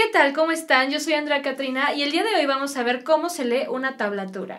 ¿Qué tal? ¿Cómo están? Yo soy Andrea Catrina y el día de hoy vamos a ver cómo se lee una tablatura.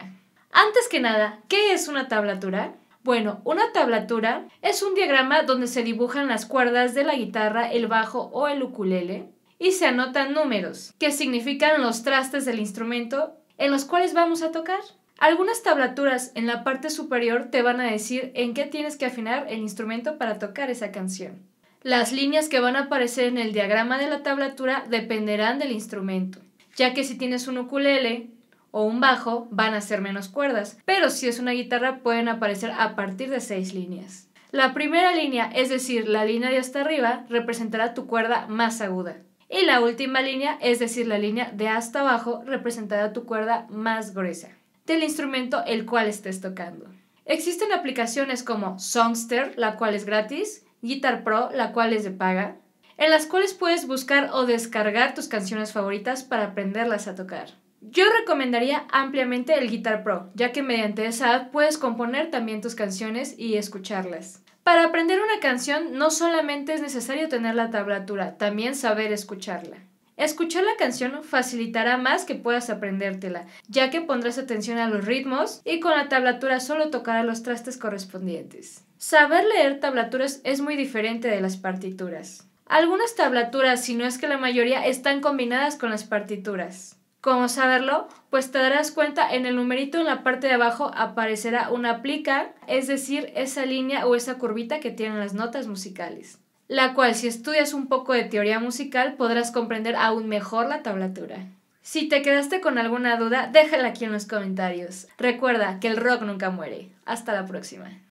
Antes que nada, ¿qué es una tablatura? Bueno, una tablatura es un diagrama donde se dibujan las cuerdas de la guitarra, el bajo o el ukulele y se anotan números, que significan los trastes del instrumento en los cuales vamos a tocar. Algunas tablaturas en la parte superior te van a decir en qué tienes que afinar el instrumento para tocar esa canción. Las líneas que van a aparecer en el diagrama de la tablatura dependerán del instrumento, ya que si tienes un ukulele o un bajo van a ser menos cuerdas, pero si es una guitarra pueden aparecer a partir de seis líneas. La primera línea, es decir, la línea de hasta arriba, representará tu cuerda más aguda. Y la última línea, es decir, la línea de hasta abajo, representará tu cuerda más gruesa del instrumento el cual estés tocando. Existen aplicaciones como Songster, la cual es gratis, Guitar Pro, la cual es de paga, en las cuales puedes buscar o descargar tus canciones favoritas para aprenderlas a tocar. Yo recomendaría ampliamente el Guitar Pro, ya que mediante esa app puedes componer también tus canciones y escucharlas. Para aprender una canción no solamente es necesario tener la tablatura, también saber escucharla. Escuchar la canción facilitará más que puedas aprendértela, ya que pondrás atención a los ritmos y con la tablatura solo tocarás los trastes correspondientes. Saber leer tablaturas es muy diferente de las partituras. Algunas tablaturas, si no es que la mayoría, están combinadas con las partituras. ¿Cómo saberlo? Pues te darás cuenta en el numerito en la parte de abajo aparecerá una plica, es decir, esa línea o esa curvita que tienen las notas musicales la cual si estudias un poco de teoría musical podrás comprender aún mejor la tablatura. Si te quedaste con alguna duda, déjala aquí en los comentarios. Recuerda que el rock nunca muere. Hasta la próxima.